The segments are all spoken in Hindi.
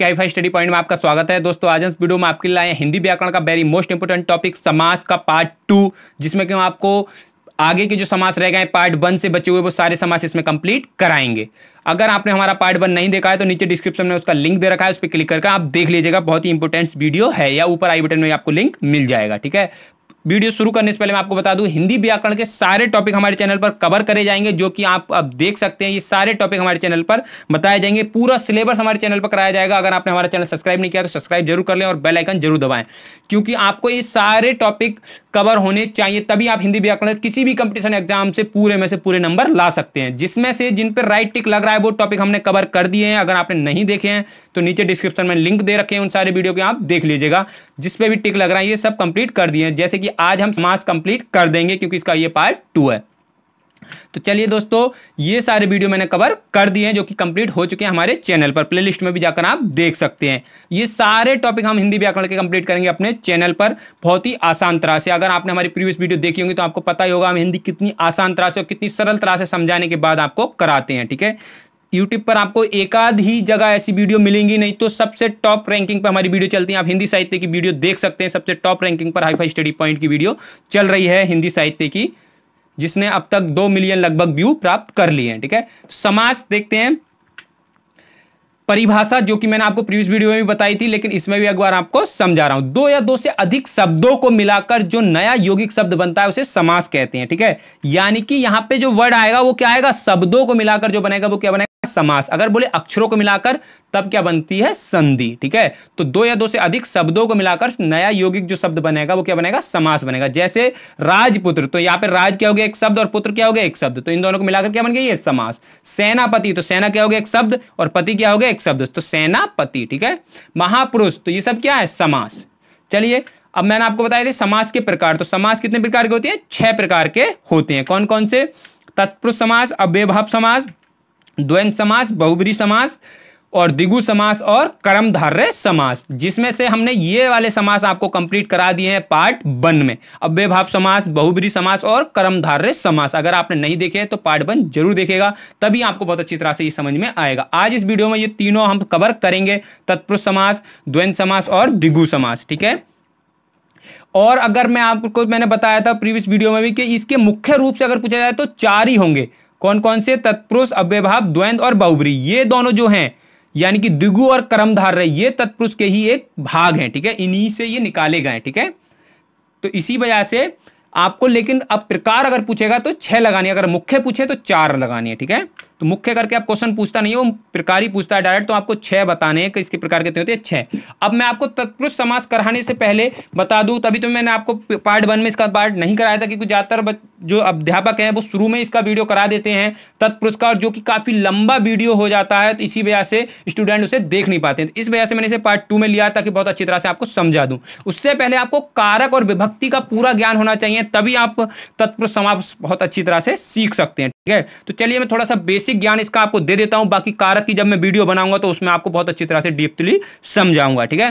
के फाई स्टडी पॉइंट में आपका स्वागत है दोस्तों आज इस वीडियो में आपके लिए आए हिंदी व्याकरण का वेरी मोस्ट इंपोर्टेंट टॉपिक समास का पार्ट टू जिसमें कि हम आपको आगे के जो समास रह गए पार्ट वन से बचे हुए वो सारे समास इसमें कंप्लीट कराएंगे अगर आपने हमारा पार्ट वन नहीं देखा है तो नीचे डिस्क्रिप्शन में उसका लिंक दे रखा है उस पर क्लिक करके आप देख लीजिएगा बहुत ही इंपॉर्टेंट वीडियो है या ऊपर आई बटन में आपको लिंक मिल जाएगा ठीक है वीडियो शुरू करने से पहले मैं आपको बता दूं हिंदी व्याकरण के सारे टॉपिक हमारे चैनल पर कवर करे जाएंगे जो कि आप अब देख सकते हैं ये सारे टॉपिक हमारे चैनल पर बताए जाएंगे पूरा सिलेबस हमारे चैनल पर कराया जाएगा अगर आपने हमारा चैनल सब्सक्राइब नहीं किया तो सब्सक्राइब जरूर कर लें और बेलाइकन जरूर दबाएं क्योंकि आपको ये सारे टॉपिक कवर होने चाहिए तभी आप हिंदी व्याकरण किसी भी कंपटीशन एग्जाम से पूरे में से पूरे नंबर ला सकते हैं जिसमें से जिन पर राइट टिक लग रहा है वो टॉपिक हमने कवर कर दिए हैं अगर आपने नहीं देखे हैं तो नीचे डिस्क्रिप्शन में लिंक दे रखे हैं उन सारे वीडियो के आप देख लीजिएगा जिसपे भी टिक लग रहा है ये सब कंप्लीट कर दिए जैसे कि आज हम मास कंप्लीट कर देंगे क्योंकि इसका ये पार्ट टू है तो चलिए दोस्तों ये सारे वीडियो मैंने कवर कर दिए हैं जो कि कंप्लीट हो चुके हैं हमारे चैनल पर प्लेलिस्ट में भी जाकर आप देख सकते हैं ये सारे टॉपिक हम हिंदी व्याकरण के कंप्लीट करेंगे अपने चैनल पर बहुत ही आसान तरह से अगर आपने हमारी प्रीवियस वीडियो देखी होगी तो आपको पता ही होगा हम हिंदी कितनी आसान तरह से और कितनी सरल तरह से समझाने के बाद आपको कराते हैं ठीक है यूट्यूब पर आपको एकाध ही जगह ऐसी वीडियो मिलेंगी नहीं तो सबसे टॉप रैंकिंग पर हमारी वीडियो चलती है आप हिंदी साहित्य की वीडियो देख सकते हैं सबसे टॉप रैंकिंग पर हाईफाई स्टडी पॉइंट की वीडियो चल रही है हिंदी साहित्य की जिसने अब तक दो मिलियन लगभग व्यू प्राप्त कर लिए हैं ठीक है समाज देखते हैं परिभाषा जो कि मैंने आपको प्रीवियस वीडियो में भी बताई थी लेकिन इसमें भी एक बार आपको समझा रहा हूं दो या दो से अधिक शब्दों को मिलाकर जो नया यौगिक शब्द बनता है उसे समास कहते हैं ठीक है यानी कि यहां पे जो वर्ड आएगा वो क्या आएगा शब्दों को मिलाकर जो बनेगा वो क्या बनेगा समास अगर बोले अक्षरों को मिलाकर तब क्या बनती है संधि ठीक है तो दो या दो से अधिक शब्दों को मिलाकर नया यौगिक जो शब्द बनेगा वो क्या बनेगा समास बनेगा जैसे राजपुत्र तो यहां पे राज क्या हो गया एक शब्द और पुत्र क्या हो गया एक शब्द तो इन दोनों को मिलाकर क्या बन गया ये समास सेनापति तो सेना क्या हो गया एक शब्द और पति क्या हो गया एक शब्द तो सेनापति ठीक है महापुरुष तो ये सब क्या है समास चलिए अब मैंने आपको बताया थे समास के प्रकार तो समास कितने प्रकार के होते हैं छह प्रकार के होते हैं कौन कौन से तत्पुरुष समास अव्यभाव समास द्वंद समास बहुबरी समास और दिगु समास और कर्मधार्य समास जिसमें से हमने ये वाले समास आपको कंप्लीट करा दिए हैं पार्ट वन में अव्य भाव समास बहुबरी समास और कर्मधार्य समास अगर आपने नहीं देखे तो पार्ट वन जरूर देखेगा तभी आपको बहुत अच्छी तरह से ये समझ में आएगा आज इस वीडियो में ये तीनों हम कवर करेंगे तत्पुरुष समास द्वंद समास और दिगु समास ठीक है और अगर मैं आपको मैंने बताया था प्रीवियस वीडियो में भी कि इसके मुख्य रूप से अगर पूछा जाए तो चार ही होंगे कौन कौन से तत्पुरुष अव्यभाव द्वैंद और बहुबरी ये दोनों जो हैं यानी कि द्विगु और कर्मधार ये तत्पुरुष के ही एक भाग हैं ठीक है इन्हीं से ये निकाले गए ठीक है तो इसी वजह से आपको लेकिन अब प्रकार अगर पूछेगा तो छह लगानी अगर मुख्य पूछे तो चार लगानी है ठीक है तो मुख्य करके आप क्वेश्चन पूछता नहीं हो प्रकार ही पूछता है डायरेक्ट तो आपको छह बताने हैं किसके प्रकार के होते हैं छह अब मैं आपको तत्पुरुष समास कराने से पहले बता दूं तभी तो मैंने आपको पार्ट वन में इसका पार्ट नहीं कराया था क्योंकि ज़्यादातर जो अध्यापक है वो शुरू में इसका वीडियो करा देते हैं तत्पुरुष का जो कि काफ़ी लंबा वीडियो हो जाता है तो इसी वजह से स्टूडेंट उसे देख नहीं पाते तो इस वजह से मैंने इसे पार्ट टू में लिया ताकि बहुत अच्छी तरह से आपको समझा दूं उससे पहले आपको कारक और विभक्ति का पूरा ज्ञान होना चाहिए तभी आप तत्पुरुष समास बहुत अच्छी तरह से सीख सकते हैं ठीक है तो चलिए मैं थोड़ा सा बेसिक ज्ञान इसका आपको दे देता हूं बाकी कारक की जब मैं वीडियो बनाऊंगा तो उसमें आपको बहुत अच्छी तरह से डीपली समझाऊंगा ठीक है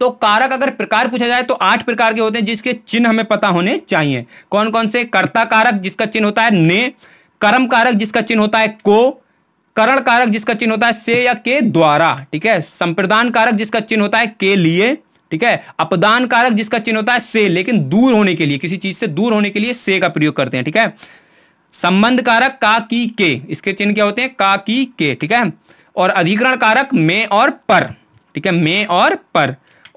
तो कारक अगर प्रकार पूछा जाए तो आठ प्रकार के होते हैं जिसके चिन्ह हमें पता होने चाहिए कौन कौन से कर्ता कारक जिसका चिन्ह होता है ने कर्म कारक जिसका चिन्ह होता है को करण कारक जिसका चिन्ह होता है से या के द्वारा ठीक है संप्रदान कारक जिसका चिन्ह होता है के लिए ठीक है अपदान कारक जिसका चिन्ह होता है से लेकिन दूर होने के लिए किसी चीज से दूर होने के लिए से का प्रयोग करते हैं ठीक है संबंध कारक का की के इसके चिन्ह क्या होते हैं का की के ठीक है और अधिकरण कारक में और पर ठीक है में और पर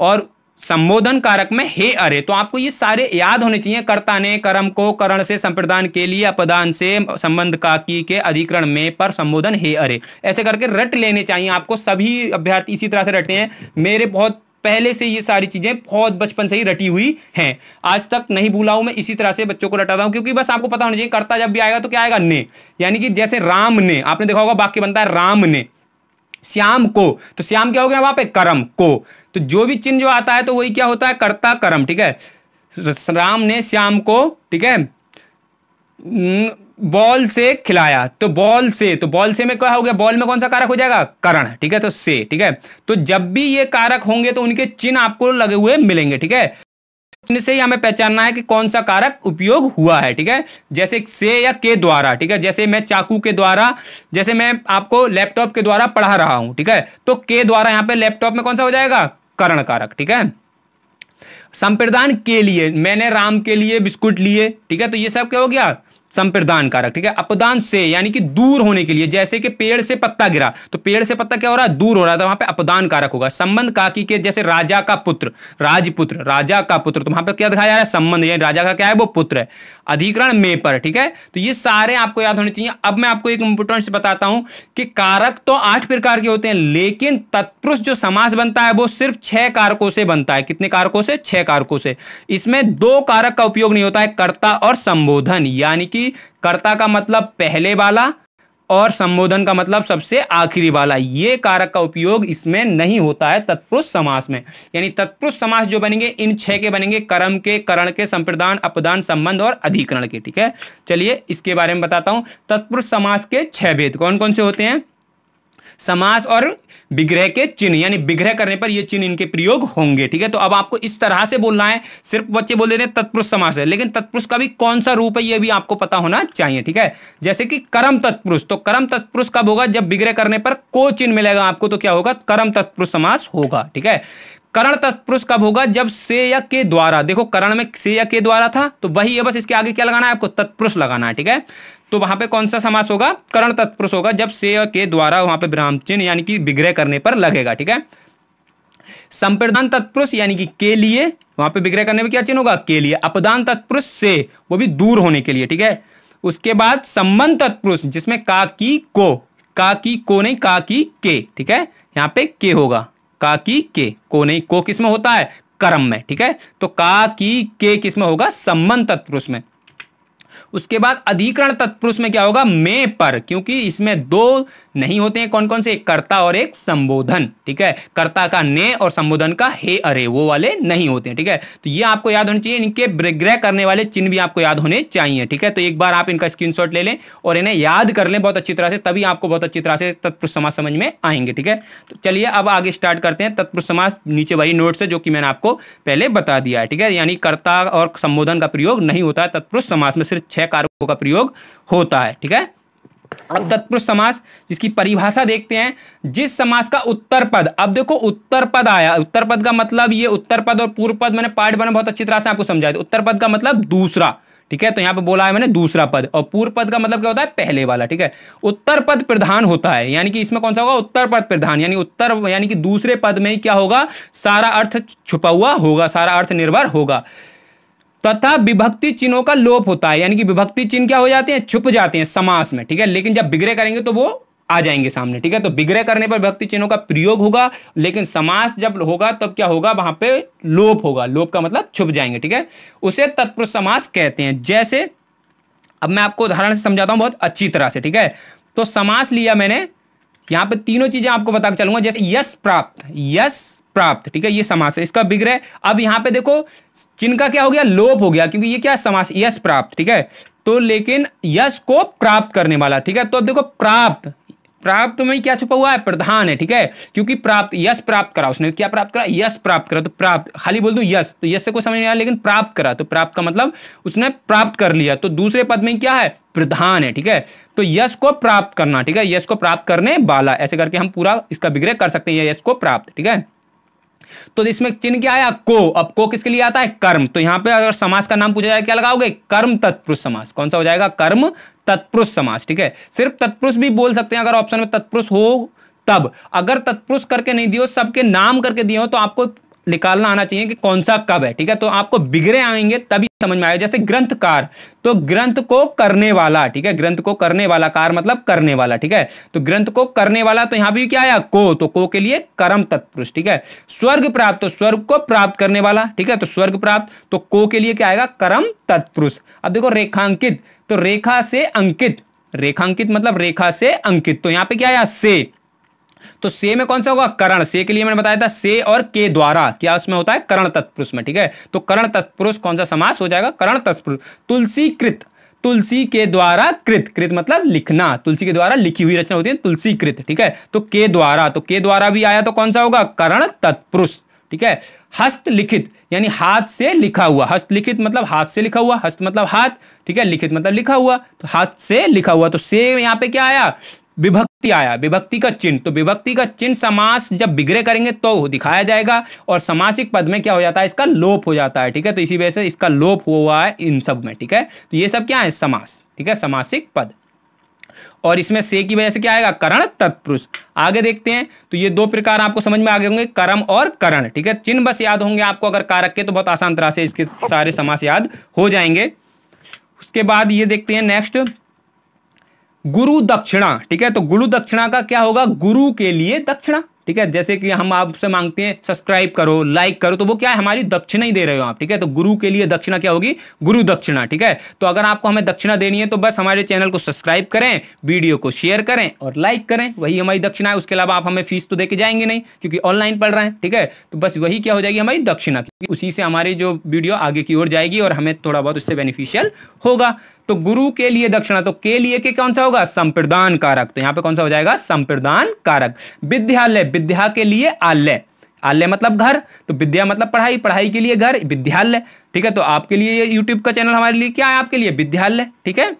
और संबोधन कारक में हे अरे तो आपको ये सारे याद होने चाहिए कर्ता ने कर्म को करण से संप्रदान के लिए अपदान से संबंध का की के अधिकरण में पर संबोधन हे अरे ऐसे करके रट लेने चाहिए आपको सभी अभ्यर्थी इसी तरह से रटे हैं मेरे बहुत पहले से ये सारी चीजें बहुत बचपन से ही रटी हुई हैं आज तक नहीं भूला हूं मैं इसी तरह से बच्चों को रटाता हूं क्योंकि बस आपको पता होना चाहिए करता जब भी आएगा तो क्या आएगा ने यानी कि जैसे राम ने आपने देखा होगा बाकी बनता है राम ने श्याम को तो श्याम क्या हो गया वहां पर करम को तो जो भी चिन्ह जो आता है तो वही क्या होता है करता कर्म ठीक है राम ने श्याम को ठीक है बॉल से खिलाया तो बॉल से तो बॉल से में क्या हो गया बॉल में कौन सा कारक हो जाएगा करण ठीक है तो से ठीक है तो जब भी ये कारक होंगे तो उनके चिन्ह आपको लगे हुए मिलेंगे ठीक है से ही हमें पहचानना है कि कौन सा कारक उपयोग हुआ है ठीक है जैसे से या के द्वारा ठीक है जैसे मैं चाकू के द्वारा जैसे मैं आपको लैपटॉप के द्वारा पढ़ा रहा हूं ठीक है तो के द्वारा यहाँ पे लैपटॉप में कौन सा हो जाएगा करण कारक ठीक है संप्रदान के लिए मैंने राम के लिए बिस्कुट लिए ठीक है तो ये सब क्या हो गया संप्रदान कारक ठीक है अपदान से यानी कि दूर होने के लिए जैसे कि पेड़ से पत्ता गिरा तो पेड़ से पत्ता क्या हो रहा है दूर हो रहा था तो वहां पे अपदान कारक होगा संबंध काकी के जैसे राजा का पुत्र राजपुत्र राजा का पुत्र तो वहां पे क्या दिखाया जा रहा है संबंध यानी राजा का क्या है वो पुत्र है अधिकरण में पर ठीक है तो ये सारे आपको याद होने चाहिए अब मैं आपको एक इंपोर्टेंट बताता हूं कि कारक तो आठ प्रकार के होते हैं लेकिन तत्पुरुष जो समास बनता है वो सिर्फ छह कारकों से बनता है कितने कारकों से छह कारकों से इसमें दो कारक का उपयोग नहीं होता है कर्ता और संबोधन यानी कि कर्ता का मतलब पहले वाला और संबोधन का मतलब सबसे आखिरी वाला ये कारक का उपयोग इसमें नहीं होता है तत्पुरुष समास में यानी तत्पुरुष समास जो बनेंगे इन छह के बनेंगे कर्म के करण के संप्रदान अपदान संबंध और अधिकरण के ठीक है चलिए इसके बारे में बताता हूं तत्पुरुष समास के छह भेद कौन कौन से होते हैं समास और विग्रह के चिन्ह यानी विग्रह करने पर ये चिन्ह इनके प्रयोग होंगे ठीक है तो अब आपको इस तरह से बोलना है सिर्फ बच्चे बोल देते हैं तत्पुरुष समास है लेकिन तत्पुरुष का भी कौन सा रूप है ये भी आपको पता होना चाहिए ठीक है जैसे कि कर्म तत्पुरुष तो कर्म तत्पुरुष कब होगा जब विग्रह करने पर को चिन्ह मिलेगा आपको तो क्या होगा कर्म तत्पुरुष समास होगा ठीक है करण तत्पुरुष कब होगा जब से या के द्वारा देखो करण में से या के द्वारा था तो वही है बस इसके आगे क्या लगाना है आपको तत्पुरुष लगाना है ठीक है तो वहां पे कौन सा समास होगा करण तत्पुरुष होगा जब से या के द्वारा वहां पे विराम चिन्ह यानी कि विग्रह करने पर लगेगा ठीक है संप्रदान तत्पुरुष यानी कि के लिए वहां पर विग्रह करने में क्या चिन्ह होगा के लिए अपदान तत्पुरुष से वो भी दूर होने के लिए ठीक है उसके बाद संबंध तत्पुरुष जिसमें का की को का की को नहीं का की के ठीक है यहां पे के होगा का की के को नहीं को किसमें होता है कर्म में ठीक है तो का की के किसमें होगा संबंध तत्पुरुष में उसके बाद अधिकरण तत्पुरुष में क्या होगा मे पर क्योंकि इसमें दो नहीं होते हैं कौन कौन से एक कर्ता और एक संबोधन ठीक है कर्ता का ने और संबोधन का हे अरे वो वाले नहीं होते हैं ठीक है तो ये आपको याद होने चाहिए इनके विग्रह करने वाले चिन्ह भी आपको याद होने चाहिए ठीक है तो एक बार आप इनका स्क्रीन ले लें और इन्हें याद कर लें बहुत अच्छी तरह से तभी आपको बहुत अच्छी तरह से तत्पुरुष समाज समझ में आएंगे ठीक है तो चलिए अब आगे स्टार्ट करते हैं तत्पुरुष समाज नीचे वही नोट से जो कि मैंने आपको पहले बता दिया है ठीक है यानी कर्ता और संबोधन का प्रयोग नहीं होता है तत्पुरुष समाज में सिर्फ छह कारकों का प्रयोग होता है ठीक है अब तत्पुरुष समास जिसकी परिभाषा देखते हैं जिस समास का उत्तर पद अब देखो उत्तर पद आया उत्तर पद का मतलब ये उत्तर पद और पूर्व पद मैंने पार्ट बना बहुत अच्छी तरह से आपको समझाया था उत्तर पद का मतलब दूसरा ठीक है तो यहां पे बोला है मैंने दूसरा पद और पूर्व पद का मतलब क्या होता है पहले वाला ठीक है उत्तर पद प्रधान होता है यानी कि इसमें कौन सा होगा उत्तर पद प्रधान यानी उत्तर यानी कि दूसरे पद में ही क्या होगा सारा अर्थ छुपा हुआ होगा सारा अर्थ निर्भर होगा तथा विभक्ति चिन्हों का लोप होता है यानी कि विभक्ति चिन्ह क्या हो जाते हैं छुप जाते हैं समास में ठीक है लेकिन जब विग्रह करेंगे तो वो आ जाएंगे सामने ठीक है तो विग्रह करने पर विभक्ति चिन्हों का प्रयोग होगा लेकिन समास जब होगा तब क्या होगा वहां पे लोप होगा लोप का मतलब छुप जाएंगे ठीक है उसे तत्पुरुष समास कहते हैं जैसे अब मैं आपको उदाहरण से समझाता हूं बहुत अच्छी तरह से ठीक है तो समास लिया मैंने यहां पे तीनों चीजें आपको बता चलूंगा जैसे यश प्राप्त यश प्राप्त ठीक है ये समास है इसका विग्रह अब यहां पे देखो चिन्ह का क्या हो गया लोप हो गया क्योंकि ये क्या समास यश प्राप्त ठीक है तो लेकिन यश को प्राप्त करने वाला ठीक है तो अब देखो प्राप्त प्राप्त में क्या छुपा हुआ है प्रधान है ठीक है क्योंकि प्राप्त यश प्राप्त करा उसने क्या प्राप्त करा यश प्राप्त करा तो प्राप्त खाली बोल दू यश तो यश से कोई समझ नहीं आया लेकिन प्राप्त करा तो प्राप्त का मतलब उसने प्राप्त कर लिया तो दूसरे पद में क्या है प्रधान है ठीक है तो यश को प्राप्त करना ठीक है यश को प्राप्त करने वाला ऐसे करके हम पूरा इसका विग्रह कर सकते हैं यश को प्राप्त ठीक है तो इसमें चिन्ह क्या आया को अब को किसके लिए आता है कर्म तो यहां पे अगर समाज का नाम पूछा जाए क्या लगाओगे कर्म तत्पुरुष समाज कौन सा हो जाएगा कर्म तत्पुरुष समाज ठीक है सिर्फ तत्पुरुष भी बोल सकते हैं अगर ऑप्शन में तत्पुरुष हो तब अगर तत्पुरुष करके नहीं दिए सबके नाम करके दिए हो तो आपको निकालना आना चाहिए कि कौन सा कब है ठीक है तो आपको बिगड़े आएंगे तभी समझ में आएगा जैसे ग्रंथकार तो ग्रंथ को करने वाला ठीक है ग्रंथ को करने वाला कार मतलब करने वाला ठीक है तो ग्रंथ को करने वाला तो यहां भी क्या आया को तो को के लिए कर्म तत्पुरुष ठीक है स्वर्ग प्राप्त तो स्वर्ग को प्राप्त करने वाला ठीक है तो स्वर्ग प्राप्त तो को के लिए क्या आएगा कर्म तत्पुरुष अब देखो रेखांकित तो रेखा से अंकित रेखांकित मतलब रेखा से अंकित तो यहां पे क्या आया से तो से में कौन सा होगा करण से के लिए मैंने बताया था से और के द्वारा क्या उसमें होता है करण तत्पुरुष में ठीक है तो करण तत्पुरुष कौन सा समास हो जाएगा करण तत्पुरुष तुलसी कृत तुलसी के द्वारा कृत कृत मतलब लिखना तुलसी के द्वारा लिखी हुई रचना होती है तुलसी कृत ठीक है तो के द्वारा तो के द्वारा भी आया तो कौन सा होगा करण तत्पुरुष ठीक है हस्तलिखित यानी हाथ से लिखा हुआ हस्तलिखित मतलब हाथ से लिखा हुआ हस्त मतलब हाथ ठीक है लिखित मतलब लिखा हुआ तो हाथ से लिखा हुआ तो से यहां पे क्या आया विभक्ति आया विभक्ति का चिन्ह तो विभक्ति का चिन्ह समास जब बिगड़े करेंगे तो दिखाया जाएगा और समासिक पद में क्या हो जाता है इसका लोप हो जाता है ठीक है तो इसी वजह से इसका लोप हुआ है इन सब में ठीक है तो ये सब क्या है समास ठीक है समासिक पद और इसमें से की वजह से क्या आएगा करण तत्पुरुष आगे देखते हैं तो ये दो प्रकार आपको समझ में आ गए होंगे कर्म और करण ठीक है चिन्ह बस याद होंगे आपको अगर कारक के तो बहुत आसान तरह से इसके सारे समास याद हो जाएंगे उसके बाद ये देखते हैं नेक्स्ट गुरु दक्षिणा ठीक है तो गुरु दक्षिणा का क्या होगा गुरु के लिए दक्षिणा ठीक है जैसे कि हम आपसे मांगते हैं सब्सक्राइब करो लाइक करो तो वो क्या है हमारी दक्षिणा ही दे रहे हो आप ठीक है तो गुरु के लिए दक्षिणा क्या होगी गुरु दक्षिणा ठीक है तो अगर आपको हमें दक्षिणा देनी है तो बस हमारे चैनल को सब्सक्राइब करें वीडियो को शेयर करें और लाइक करें वही हमारी दक्षिणा है उसके अलावा आप हमें फीस तो देके जाएंगे नहीं क्योंकि ऑनलाइन पढ़ रहे हैं ठीक है तो बस वही क्या हो जाएगी हमारी दक्षिणा उसी से हमारी जो वीडियो आगे की ओर जाएगी और हमें थोड़ा बहुत उससे बेनिफिशियल होगा तो गुरु के लिए दक्षिणा तो के लिए के कौन सा होगा संप्रदान कारक तो यहां पे कौन सा हो जाएगा संप्रदान कारक विद्यालय विद्या के लिए आलय आलय मतलब घर तो विद्या मतलब पढ़ाई पढ़ाई के लिए घर विद्यालय ठीक है तो आपके लिए यूट्यूब का चैनल हमारे लिए क्या है आपके लिए विद्यालय ठीक है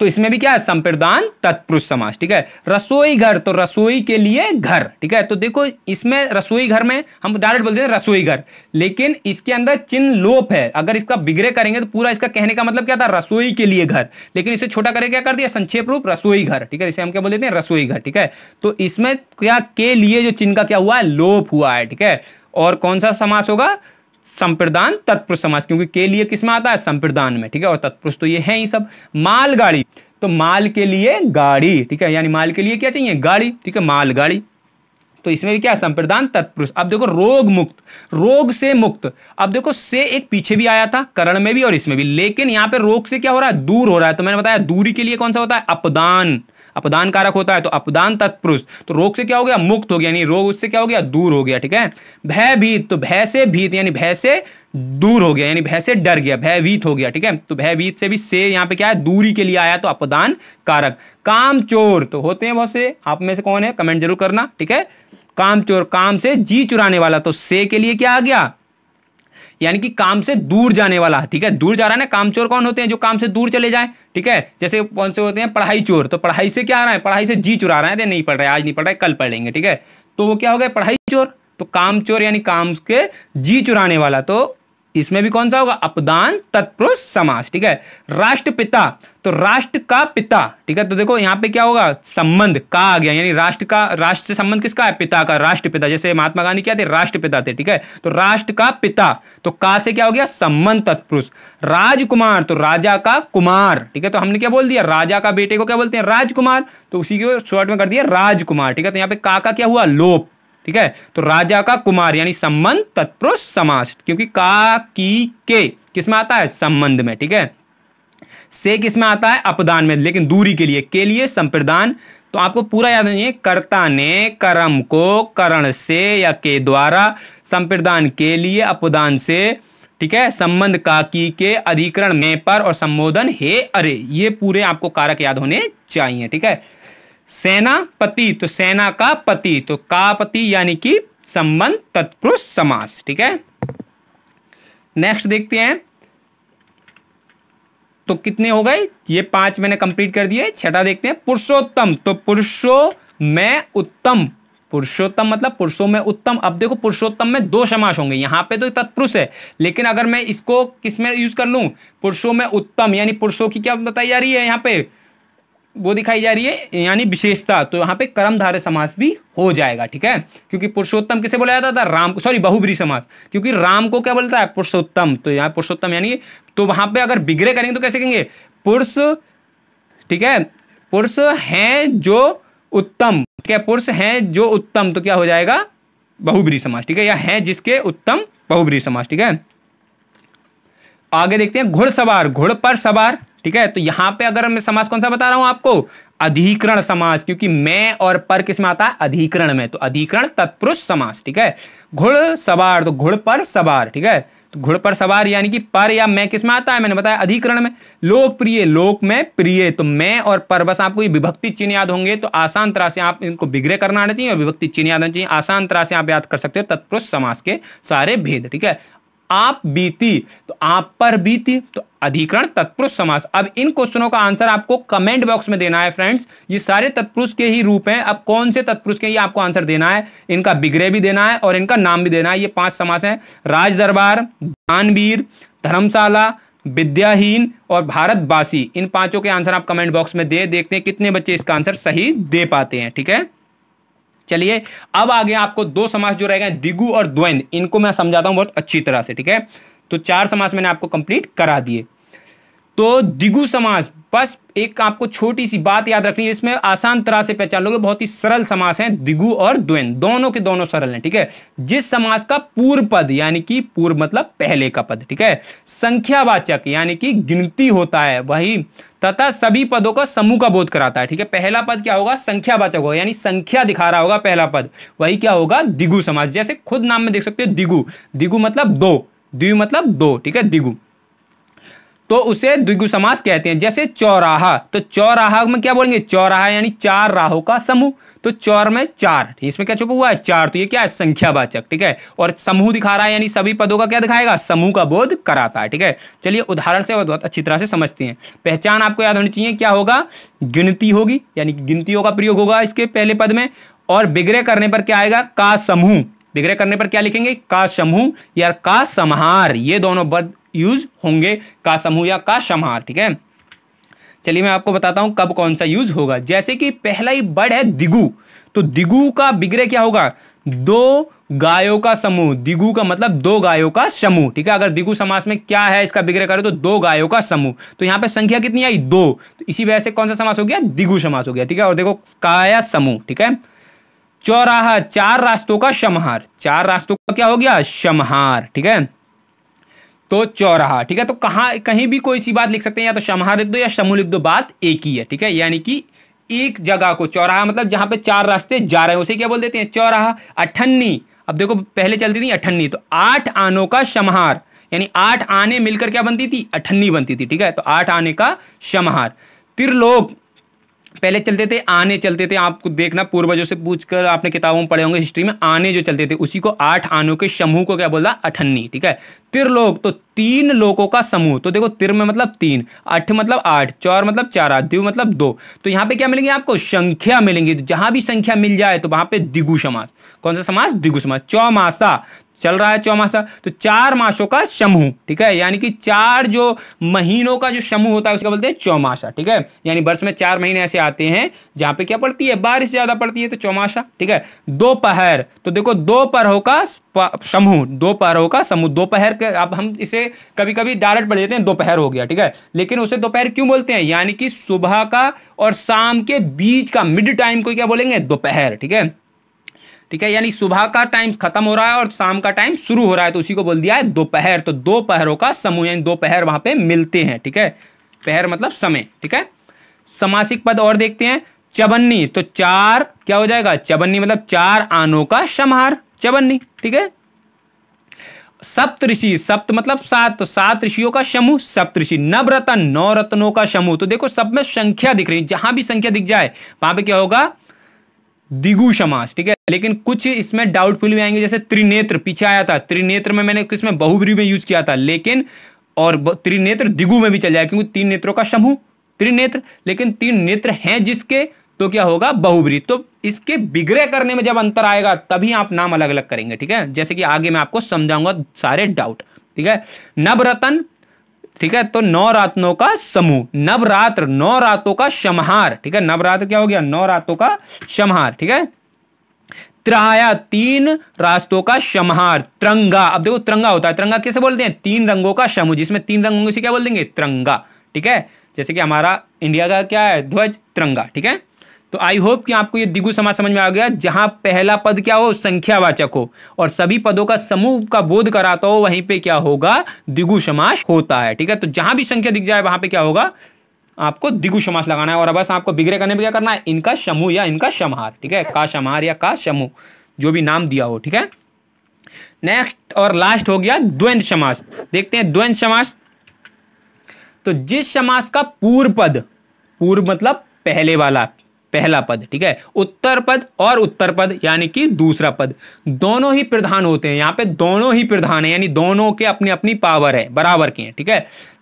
तो इसमें भी क्या है संप्रदान तत्पुरुष समास ठीक है रसोई घर तो रसोई के लिए घर ठीक है तो देखो इसमें रसोई घर में हम डायरेक्ट बोलते हैं रसोई घर लेकिन इसके अंदर चिन्ह लोप है अगर इसका बिगड़े करेंगे तो पूरा इसका कहने का मतलब क्या था रसोई के लिए घर लेकिन इसे छोटा करके क्या कर दिया संक्षेप रूप रसोई घर ठीक है इसे हम क्या बोल देते हैं रसोई घर ठीक है तो इसमें क्या के लिए जो चिन्ह का क्या हुआ है लोप हुआ है ठीक है और कौन सा समास होगा संप्रदान तत्पुरुष समास क्योंकि के लिए किस में आता है संप्रदान में ठीक है और तत्पुरुष तो ये है ही सब मालगाड़ी तो माल के लिए गाड़ी ठीक है यानी माल के लिए क्या चाहिए गाड़ी ठीक है मालगाड़ी तो इसमें भी क्या संप्रदान तत्पुरुष अब देखो रोग मुक्त रोग से मुक्त अब देखो से एक पीछे भी आया था करण में भी और इसमें भी लेकिन यहां पे रोग से क्या हो रहा है दूर हो रहा है तो मैंने बताया दूरी के लिए कौन सा होता है अपदान अपदान कारक होता है तो अपदान तत्पुरुष तो रोग से क्या हो गया मुक्त हो गया यानी रोग उससे क्या हो गया दूर हो गया ठीक है भयभीत तो भय से भीत यानी भय से दूर हो गया यानी भय से डर गया भयभीत हो गया ठीक है तो भयभीत से भी से यहाँ पे क्या है दूरी के लिए आया तो अपदान कारक काम चोर तो होते हैं बहुत से आप में से कौन है कमेंट जरूर करना ठीक है काम चोर काम से जी चुराने वाला तो से के लिए क्या आ गया यानी कि काम से दूर जाने वाला ठीक है दूर जा रहा है ना काम चोर कौन होते हैं जो काम से दूर चले जाए ठीक है जैसे कौन से होते हैं पढ़ाई चोर तो पढ़ाई से क्या आ रहा है पढ़ाई से जी चुरा रहे हैं नहीं पढ़ रहे आज नहीं पढ़ रहे कल कल पढ़ेंगे ठीक है तो वो क्या हो गया पढ़ाई चोर तो काम चोर यानी काम के जी चुराने वाला तो इसमें भी कौन सा होगा अपदान तत्पुरुष समास ठीक है राष्ट्रपिता तो राष्ट्र का पिता ठीक है तो देखो यहाँ पे क्या होगा संबंध का आ गया यानी राष्ट्र का राष्ट्र से संबंध किसका है पिता का राष्ट्रपिता जैसे महात्मा गांधी क्या थे राष्ट्रपिता थे ठीक है तो राष्ट्र का पिता तो का से क्या हो गया संबंध तत्पुरुष राजकुमार तो राजा का कुमार ठीक है तो हमने क्या बोल दिया राजा का बेटे को क्या बोलते हैं राजकुमार तो उसी को शॉर्ट में कर दिया राजकुमार ठीक है तो यहाँ पे का का क्या हुआ लोप ठीक है तो राजा का कुमार यानी संबंध तत्पुरुष समास क्योंकि का की के किस में आता है संबंध में ठीक है से किस में आता है अपदान में लेकिन दूरी के लिए के लिए संप्रदान तो आपको पूरा याद नहीं है कर्ता ने कर्म को करण से या के द्वारा संप्रदान के लिए अपदान से ठीक है संबंध का की के अधिकरण में पर और संबोधन हे अरे ये पूरे आपको कारक याद होने चाहिए ठीक है सेनापति तो सेना का पति तो का पति यानी कि संबंध तत्पुरुष समास ठीक है नेक्स्ट देखते हैं तो कितने हो गए ये पांच मैंने कंप्लीट कर दिए छठा देखते हैं पुरुषोत्तम तो पुरुषों में उत्तम पुरुषोत्तम मतलब पुरुषों में उत्तम अब देखो पुरुषोत्तम में दो समास होंगे यहां पे तो तत्पुरुष है लेकिन अगर मैं इसको किसमें यूज कर लू पुरुषों में उत्तम यानी पुरुषों की क्या बताई जा रही है यहां पर वो दिखाई जा रही है यानी विशेषता तो यहाँ पे कर्मधारय समास भी हो जाएगा ठीक है क्योंकि पुरुषोत्तम किसे बोला जाता था राम सॉरी बहुब्री समास क्योंकि राम को क्या बोलता है पुरुषोत्तम तो यहाँ पुरुषोत्तम यानी तो वहां पे अगर बिगड़े करेंगे तो कैसे कहेंगे पुरुष ठीक है पुरुष है जो उत्तम ठीक है पुरुष है जो उत्तम तो क्या हो जाएगा बहुब्री समास ठीक है या है जिसके उत्तम बहुब्री समास ठीक है आगे देखते हैं घुड़सवार घुड़ पर सवार ठीक है तो यहां पे अगर मैं समास कौन सा बता रहा हूं आपको अधिकरण समास क्योंकि मैं और पर किस में आता है अधिकरण में तो अधिकरण तत्पुरुष समास ठीक है घुड़ सवार तो घुड़ पर सवार ठीक है तो घुड़ पर सवार यानी कि पर या मैं किस में आता है मैंने बताया अधिकरण में लोकप्रिय लोक में प्रिय तो मैं और पर बस आपको ये विभक्ति चिन्ह याद होंगे तो आसान तरह से आप इनको विग्रह करना आना चाहिए और विभक्ति चिन्ह याद होना चाहिए आसान तरह से आप याद कर सकते हो तत्पुरुष समास के सारे भेद ठीक है आप बीती तो आप पर बीती तो अधिकरण तत्पुरुष समास अब इन क्वेश्चनों का आंसर आपको कमेंट बॉक्स में देना है फ्रेंड्स ये सारे तत्पुरुष के ही रूप हैं अब कौन से तत्पुरुष के ये आपको आंसर देना है इनका बिग्रह भी देना है और इनका नाम भी देना है ये पांच समास हैं राज दरबार दानवीर धर्मशाला विद्याहीन और भारतवासी इन पांचों के आंसर आप कमेंट बॉक्स में दे देखते हैं कितने बच्चे इसका आंसर सही दे पाते हैं ठीक है चलिए अब आगे आपको दो समास जो रहेगा दिगु और द्वैंद इनको मैं समझाता हूं बहुत अच्छी तरह से ठीक है तो चार समास मैंने आपको कंप्लीट करा दिए तो दिगु समास बस एक आपको छोटी सी बात याद रखनी है इसमें आसान तरह से पहचान लोगे बहुत ही सरल समास है दिगु और द्वैन दोनों के दोनों सरल हैं ठीक है जिस समास का पूर्व पद यानी कि पूर्व मतलब पहले का पद ठीक है संख्यावाचक यानी कि गिनती होता है वही तथा सभी पदों का समूह का बोध कराता है ठीक है पहला पद क्या होगा संख्यावाचक होगा यानी संख्या दिखा रहा होगा पहला पद वही क्या होगा दिगु समास जैसे खुद नाम में देख सकते हो दिगु दिगु मतलब दो द्वि मतलब दो ठीक है दिगु तो उसे द्विगु समास कहते हैं जैसे चौराहा तो चौराहा में क्या बोलेंगे चौराहा यानी चार राहों का समूह तो चौर में चार इसमें क्या छुपा हुआ है चार तो ये क्या है संख्यावाचक ठीक है और समूह दिखा रहा है यानी सभी पदों का क्या दिखाएगा समूह का बोध कराता है ठीक है चलिए उदाहरण से बहुत अच्छी तरह से समझते हैं पहचान आपको याद होनी चाहिए क्या होगा गिनती होगी यानी गिनतियों का प्रयोग होगा इसके पहले पद में और बिग्रह करने पर क्या आएगा का समूह बिग्रह करने पर क्या लिखेंगे का समूह या का समहार ये दोनों पद यूज होंगे का समूह या का समाह ठीक है चलिए मैं आपको बताता हूं कब कौन सा यूज होगा जैसे कि पहला ही बर्ड है दिगु तो दिगु का बिग्रह क्या होगा दो गायों का समूह दिगु का मतलब दो गायों का समूह ठीक है अगर दिगु समास में क्या है इसका बिग्रह करो तो दो गायों का समूह तो यहां पे संख्या कितनी आई दो तो इसी वजह से कौन सा समास हो गया दिगु समास हो गया ठीक है और देखो काया समूह ठीक है चौराहा चार रास्तों का समहार चार रास्तों का क्या हो गया समहार ठीक है तो चौराहा ठीक है तो कहा कहीं भी कोई सी बात लिख सकते हैं या तो शमहा लिख दो या शमू लिख दो बात एक ही है ठीक है यानी कि एक जगह को चौराहा मतलब जहां पे चार रास्ते जा रहे हैं उसे क्या बोल देते हैं चौराहा अठन्नी अब देखो पहले चलती थी अठन्नी तो आठ आनों का शमहार यानी आठ आने मिलकर क्या बनती थी अठन्नी बनती थी ठीक है तो आठ आने का शमहार त्रिलोक पहले चलते थे आने चलते थे आपको देखना पूर्वजों से पूछकर आपने किताबों में पढ़े होंगे हिस्ट्री में आने जो चलते थे उसी को आठ आनों के समूह को क्या बोला अठन्नी ठीक है लोग तो तीन लोगों का समूह तो देखो तिर में मतलब तीन अठ मतलब आठ चौर मतलब चार दिव मतलब दो तो यहाँ पे क्या मिलेंगे आपको संख्या मिलेंगी जहां भी संख्या मिल जाए तो वहां पे दिगु समाज कौन सा समाज दिगु समाज चौमासा चल रहा है चौमासा तो चार मासों का समूह ठीक है यानी कि चार जो महीनों का जो समूह होता है उसका बोलते हैं चौमासा ठीक है यानी वर्ष में चार महीने ऐसे आते हैं जहां पे क्या पड़ती है बारिश ज्यादा पड़ती है तो चौमासा ठीक है दोपहर तो देखो दो पहरों का समूह दो पहरों का समूह दोपहर के अब हम इसे कभी कभी डायरेक्ट पढ़ लेते हैं दोपहर हो गया ठीक है लेकिन उसे दोपहर क्यों बोलते हैं यानी कि सुबह का और शाम के बीच का मिड टाइम को क्या बोलेंगे दोपहर ठीक है ठीक है यानी सुबह का टाइम खत्म हो रहा है और शाम का टाइम शुरू हो रहा है तो उसी को बोल दिया है दोपहर तो दो पहरों का समूह यानी दोपहर वहां पे मिलते हैं ठीक है पहर मतलब समय ठीक है समासिक पद और देखते हैं चबन्नी तो चार क्या हो जाएगा चबन्नी मतलब चार आनों का समाहार चबन्नी ठीक है सप्त ऋषि सप्त मतलब सात तो सात ऋषियों का समूह सप्त ऋषि नवरत्न नौ रत्नों का समूह तो देखो सब में संख्या दिख रही है जहां भी संख्या दिख जाए वहां पे क्या होगा दिगु समास ठीक है लेकिन कुछ इसमें डाउटफुल भी आएंगे जैसे त्रिनेत्र पीछे आया था त्रिनेत्र में मैंने किसमें बहुब्री में यूज किया था लेकिन और त्रिनेत्र दिगु में भी चल जाएगा क्योंकि तीन नेत्रों का समूह त्रिनेत्र लेकिन तीन नेत्र हैं जिसके तो क्या होगा बहुब्री तो इसके विग्रह करने में जब अंतर आएगा तभी आप नाम अलग अलग करेंगे ठीक है जैसे कि आगे मैं आपको समझाऊंगा सारे डाउट ठीक है नवरत्न ठीक है तो नौ रातनों का समूह नवरात्र नौ रातों का शमहार ठीक है नवरात्र क्या हो गया नौ रातों का शमहार ठीक है त्राया तीन रास्तों का शमहार तिरंगा अब देखो तिरंगा होता है तिरंगा कैसे बोलते हैं तीन रंगों का समूह जिसमें तीन रंगों से क्या बोल देंगे तिरंगा ठीक है जैसे कि हमारा इंडिया का क्या है ध्वज तिरंगा ठीक है तो आई होप कि आपको ये दिगु समास समझ में आ गया जहां पहला पद क्या हो संख्यावाचक हो और सभी पदों का समूह का बोध कराता हो वहीं पे क्या होगा दिगु समास होता है ठीक है तो जहां भी संख्या दिख जाए वहां पे क्या होगा आपको दिगु समास लगाना है और बस आपको बिगड़े करने पर क्या करना है इनका समूह या इनका समहार ठीक है का समहार या का समूह जो भी नाम दिया हो ठीक है नेक्स्ट और लास्ट हो गया द्वंद्व समास देखते हैं द्वंद्व समास तो जिस समास का पूर्व पद पूर्व मतलब पहले वाला पहला पद ठीक है उत्तर पद और उत्तर पद यानी कि दूसरा पद दोनों ही प्रधान होते हैं यहां पे दोनों ही प्रधान है यानी दोनों के अपने अपनी पावर है बराबर के हैं ठीक है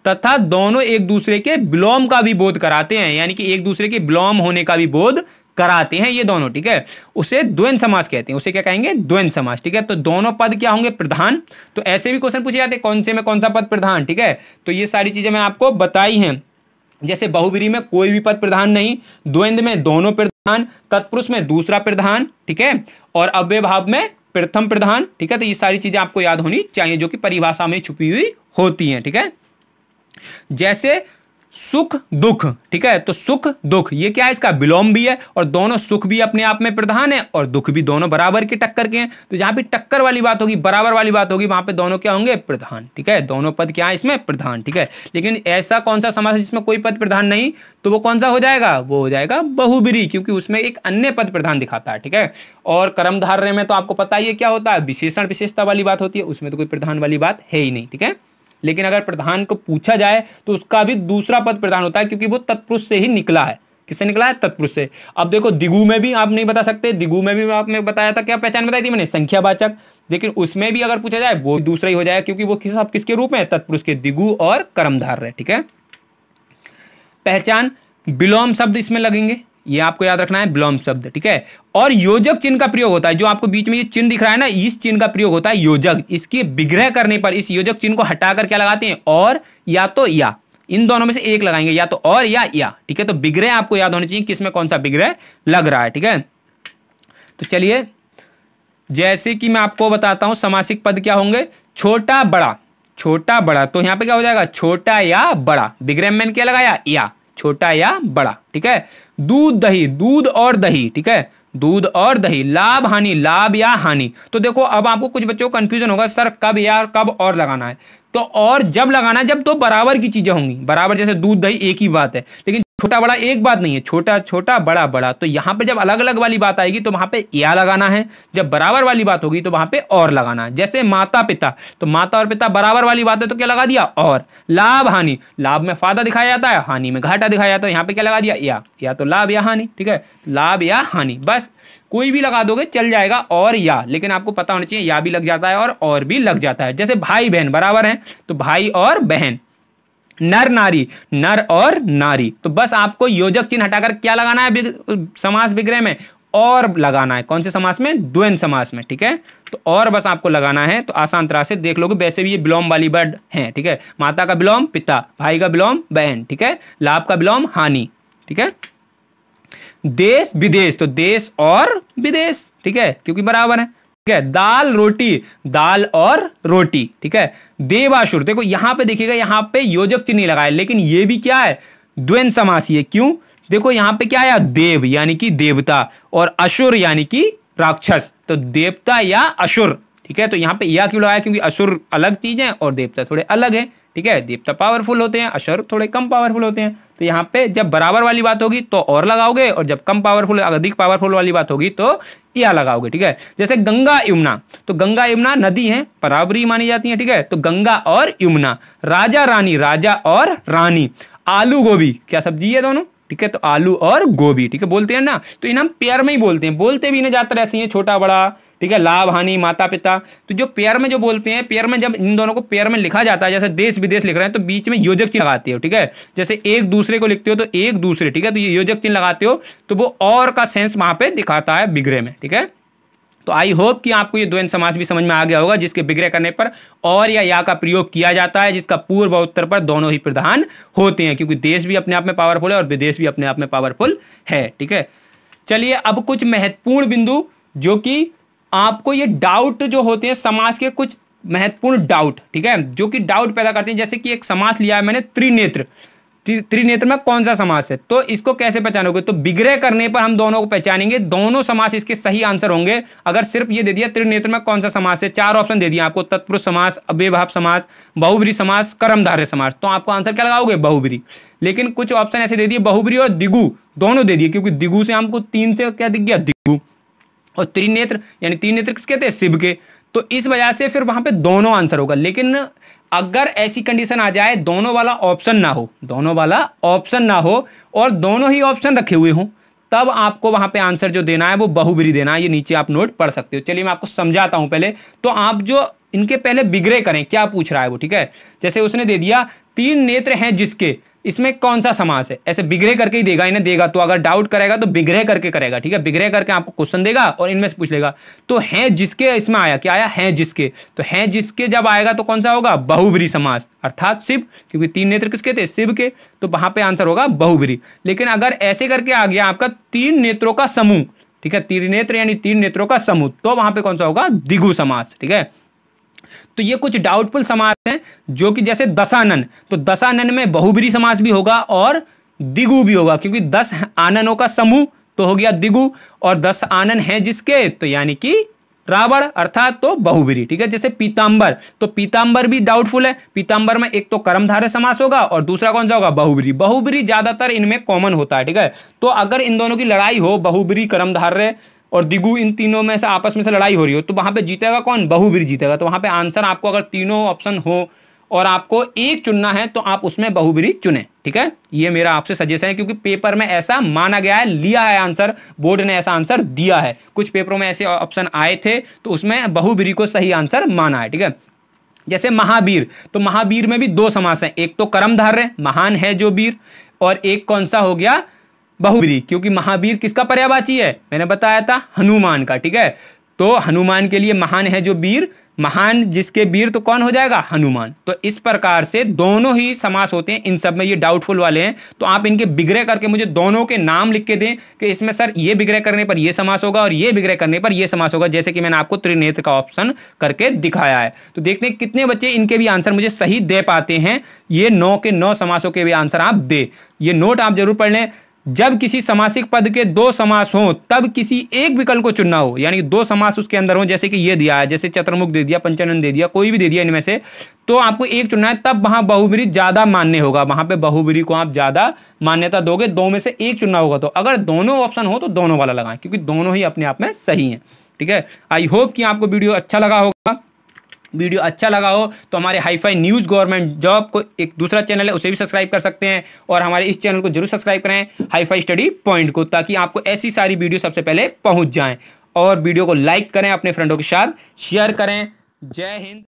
तथा दोनों एक दूसरे के विलोम का भी बोध कराते हैं यानी कि एक दूसरे के विलोम होने का भी बोध कराते हैं ये दोनों ठीक है उसे द्वैन समाज कहते हैं उसे क्या कहेंगे द्वैन समाज ठीक है तो दोनों पद क्या होंगे प्रधान तो ऐसे भी क्वेश्चन पूछे जाते हैं कौन से में कौन सा पद प्रधान ठीक है तो ये सारी चीजें मैं आपको बताई हैं जैसे बहुबिरी में कोई भी पद प्रधान नहीं द्वंद में दोनों प्रधान तत्पुरुष में दूसरा प्रधान ठीक है और अव्य भाव में प्रथम प्रधान ठीक है तो ये सारी चीजें आपको याद होनी चाहिए जो कि परिभाषा में छुपी हुई होती हैं ठीक है जैसे सुख दुख ठीक है तो सुख दुख ये क्या है इसका विलोम भी है और दोनों सुख भी अपने आप में प्रधान है और दुख भी दोनों बराबर के टक्कर के हैं तो जहां भी टक्कर वाली बात होगी बराबर वाली बात होगी वहां पे दोनों क्या होंगे प्रधान ठीक है दोनों पद क्या है इसमें प्रधान ठीक है लेकिन ऐसा कौन सा समास है जिसमें कोई पद प्रधान नहीं तो वो कौन सा हो जाएगा वो हो जाएगा बहुबिरी क्योंकि उसमें एक अन्य पद प्रधान दिखाता है ठीक है और कर्मधारय में तो आपको पता ही है क्या होता है विशेषण विशेषता वाली बात होती है उसमें तो कोई प्रधान वाली बात है ही नहीं ठीक है लेकिन अगर प्रधान को पूछा जाए तो उसका भी दूसरा पद प्रधान होता है क्योंकि वो तत्पुरुष से ही निकला है किससे निकला है तत्पुरुष से अब देखो दिगु में भी आप नहीं बता सकते दिगु में भी आपने बताया था क्या पहचान बताई थी मैंने संख्यावाचक लेकिन उसमें भी अगर पूछा जाए वो दूसरा ही हो जाएगा क्योंकि वो किस किसके रूप में तत्पुरुष के दिगु और कर्मधार है ठीक है पहचान विलोम शब्द इसमें लगेंगे ये आपको याद रखना है ब्लॉम शब्द ठीक है और योजक चिन्ह का प्रयोग होता है जो आपको बीच में ये चिन्ह दिख रहा है ना इस चिन्ह का प्रयोग होता है योजक इसके विग्रह करने पर इस योजक चिन्ह को हटाकर क्या लगाते हैं और या तो या इन दोनों में से एक लगाएंगे या तो और या या ठीक है तो विग्रह आपको याद होना चाहिए किसमें कौन सा विग्रह लग रहा है ठीक है तो चलिए जैसे कि मैं आपको बताता हूं समासिक पद क्या होंगे छोटा बड़ा छोटा बड़ा तो यहां पे क्या हो जाएगा छोटा या बड़ा विग्रह मैंने क्या लगाया या छोटा या बड़ा ठीक है दूध दही दूध और दही ठीक है दूध और दही लाभ हानि लाभ या हानि तो देखो अब आपको कुछ बच्चों को कंफ्यूजन होगा सर कब या कब और लगाना है तो और जब लगाना है जब तो बराबर की चीजें होंगी बराबर जैसे दूध दही एक ही बात है लेकिन छोटा बड़ा एक बात नहीं है छोटा छोटा बड़ा बड़ा तो यहां पे जब अलग अलग वाली बात आएगी तो वहां पे या लगाना है जब बराबर वाली बात होगी तो वहां पे और लगाना है जैसे माता पिता तो माता और पिता बराबर वाली बात है तो क्या लगा दिया और लाभ हानि लाभ में फायदा दिखाया जाता है हानि में घाटा दिखाया जाता है तो यहां पर क्या लगा दिया या या तो लाभ या हानि ठीक है लाभ या हानि बस कोई भी लगा दोगे चल जाएगा और या लेकिन आपको पता होना चाहिए या भी लग जाता है और और भी लग जाता है जैसे भाई बहन बराबर हैं तो भाई और बहन नर नारी नर और नारी तो बस आपको योजक चिन्ह हटाकर क्या लगाना है समास विग्रह में और लगाना है कौन से समास में द्वैन समास में ठीक है तो और बस आपको लगाना है तो आसान तरह से देख लोगे वैसे भी ये विलोम वाली बर्ड है ठीक है माता का विलोम पिता भाई का विलोम बहन ठीक है लाभ का विलोम हानि ठीक है देश विदेश तो देश और विदेश ठीक है क्योंकि बराबर है ठीक है दाल रोटी दाल और रोटी ठीक है देवासुर देखो यहां पे देखिएगा यहां पे योजक चिन्ह लगाया लेकिन ये भी क्या है द्वैन समास क्यों देखो यहां पे क्या आया देव यानी कि देवता और असुर यानी कि राक्षस तो देवता या असुर ठीक है तो यहां पे यह क्यों लगाया क्योंकि असुर अलग चीज है और देवता थोड़े अलग है ठीक है देवता पावरफुल होते हैं असुर थोड़े कम पावरफुल होते हैं तो यहाँ पे जब बराबर वाली बात होगी तो और लगाओगे और जब कम पावरफुल अधिक पावरफुल वाली बात होगी तो या लगाओगे ठीक है जैसे गंगा यमुना तो गंगा यमुना नदी है बराबरी मानी जाती है ठीक है तो गंगा और यमुना राजा रानी राजा और रानी आलू गोभी क्या सब्जी है दोनों ठीक है तो आलू और गोभी ठीक है बोलते हैं ना तो इन्हें हम पेयर में ही बोलते हैं बोलते भी इन्हें ज्यादातर ऐसे ही छोटा बड़ा ठीक है लाभ हानि माता पिता तो जो पेयर में जो बोलते हैं पेयर में जब इन दोनों को पेयर में लिखा जाता है जैसे देश विदेश लिख रहे हैं तो बीच में योजक चिन्ह लगाते हो ठीक है जैसे एक दूसरे को लिखते हो तो एक दूसरे ठीक है तो ये योजक चिन्ह लगाते हो तो वो और का सेंस वहां पर दिखाता है बिगड़े में ठीक है तो आई होप कि आपको ये द्वैन समास भी समझ में आ गया होगा जिसके बिग्रह करने पर और या या का प्रयोग किया जाता है जिसका पूर्व और उत्तर पर दोनों ही प्रधान होते हैं क्योंकि देश भी अपने आप में पावरफुल है और विदेश भी अपने आप में पावरफुल है ठीक है चलिए अब कुछ महत्वपूर्ण बिंदु जो कि आपको ये डाउट जो होते हैं समाज के कुछ महत्वपूर्ण डाउट ठीक है जो कि डाउट पैदा करते हैं जैसे कि एक समास लिया है मैंने त्रिनेत्र त्रिनेत्र में कौन सा समास है तो इसको कैसे पहचानोगे तो विग्रह करने पर हम दोनों को पहचानेंगे दोनों समास इसके सही आंसर होंगे अगर सिर्फ ये दे दिया त्रिनेत्र में कौन सा समास है चार ऑप्शन दे दिया आपको तत्पुरुष समास अव्यभाव समास बहुबरी समास कर्मधार्य समास तो आपको आंसर क्या लगाओगे बहुबरी लेकिन कुछ ऑप्शन ऐसे दे दिए बहुबरी और दिगु दोनों दे दिए क्योंकि दिगु से हमको तीन से क्या दिख गया दिगु और त्रिनेत्र यानी नेत्र किसके थे शिव के तो इस वजह से फिर वहां पे दोनों आंसर होगा लेकिन अगर ऐसी कंडीशन आ जाए दोनों वाला ऑप्शन ना हो दोनों वाला ऑप्शन ना हो और दोनों ही ऑप्शन रखे हुए हों तब आपको वहां पे आंसर जो देना है वो बहुबरी देना है ये नीचे आप नोट पढ़ सकते हो चलिए मैं आपको समझाता हूं पहले तो आप जो इनके पहले बिगड़े करें क्या पूछ रहा है वो ठीक है जैसे उसने दे दिया तीन नेत्र हैं जिसके इसमें कौन सा समास है ऐसे बिगड़े करके ही देगा इन्हें देगा तो अगर डाउट करेगा तो बिगड़े करके करेगा ठीक है बिगड़े करके आपको क्वेश्चन देगा और इनमें से पूछ लेगा तो है जिसके इसमें आया क्या आया है जिसके तो है जिसके जब आएगा तो कौन सा होगा बहुबरी समास अर्थात शिव क्योंकि तीन नेत्र किसके थे शिव के तो वहां पर आंसर होगा बहुबरी लेकिन अगर ऐसे करके आ गया आपका तीन नेत्रों का समूह ठीक है तीन नेत्र यानी तीन नेत्रों का समूह तो वहां पर कौन सा होगा दिघु समास ठीक है तो ये कुछ डाउटफुल समास हैं जो कि जैसे दशानन तो दशानन में बहुबरी समास भी होगा और दिगु भी होगा क्योंकि दस आननों का समूह तो हो गया दिगु और दस आनन है जिसके तो यानी कि रावण अर्थात तो बहुबरी ठीक है जैसे पीताम्बर तो पीताम्बर भी डाउटफुल है पीताम्बर में एक तो कर्मधारय समास होगा और दूसरा कौन सा होगा बहुबरी बहुबरी ज्यादातर इनमें कॉमन होता है ठीक है तो अगर इन दोनों की लड़ाई हो बहुबरी कर्मधारय और दिगु इन तीनों में से आपस में से लड़ाई हो रही हो तो वहां पे जीतेगा कौन बहुवीर जीतेगा तो वहां पे आंसर आपको अगर तीनों ऑप्शन हो और आपको एक चुनना है तो आप उसमें बहुबीरी चुने ठीक है ये मेरा आपसे सजेशन है क्योंकि पेपर में ऐसा माना गया है लिया है आंसर बोर्ड ने ऐसा आंसर दिया है कुछ पेपरों में ऐसे ऑप्शन आए थे तो उसमें बहुबीरी को सही आंसर माना है ठीक है जैसे महावीर तो महावीर में भी दो समास हैं एक तो कर्मधार्य महान है जो वीर और एक कौन सा हो गया बहुबरी क्योंकि महावीर किसका पर्यावाची है मैंने बताया था हनुमान का ठीक है तो हनुमान के लिए महान है जो वीर महान जिसके वीर तो कौन हो जाएगा हनुमान तो इस प्रकार से दोनों ही समास होते हैं इन सब में ये डाउटफुल वाले हैं तो आप इनके बिग्रह करके मुझे दोनों के नाम लिख के दें कि इसमें सर ये बिग्रह करने पर ये समास होगा और ये बिग्रह करने पर ये समास होगा जैसे कि मैंने आपको त्रिनेत्र का ऑप्शन करके दिखाया है तो देखते हैं कितने बच्चे इनके भी आंसर मुझे सही दे पाते हैं ये नौ के नौ समासों के भी आंसर आप दे ये नोट आप जरूर पढ़ लें जब किसी समासिक पद के दो समास हो तब किसी एक विकल्प को चुनना हो यानी दो समास उसके अंदर हो जैसे कि ये दिया है जैसे चतुर्मुख दे दिया पंचानन दे दिया कोई भी दे दिया इनमें से तो आपको एक चुनना है तब वहां बहुबरी ज्यादा मान्य होगा वहां पे बहुबरी को आप ज्यादा मान्यता दोगे दो में से एक चुनना होगा तो अगर दोनों ऑप्शन हो तो दोनों वाला लगाए क्योंकि दोनों ही अपने आप में सही है ठीक है आई होप कि आपको वीडियो अच्छा लगा होगा वीडियो अच्छा लगा हो तो हमारे हाईफाई न्यूज़ गवर्नमेंट जॉब को एक दूसरा चैनल है उसे भी सब्सक्राइब कर सकते हैं और हमारे इस चैनल को जरूर सब्सक्राइब करें हाईफाई स्टडी पॉइंट को ताकि आपको ऐसी सारी वीडियो सबसे पहले पहुँच जाएँ और वीडियो को लाइक करें अपने फ्रेंडों के साथ शेयर करें जय हिंद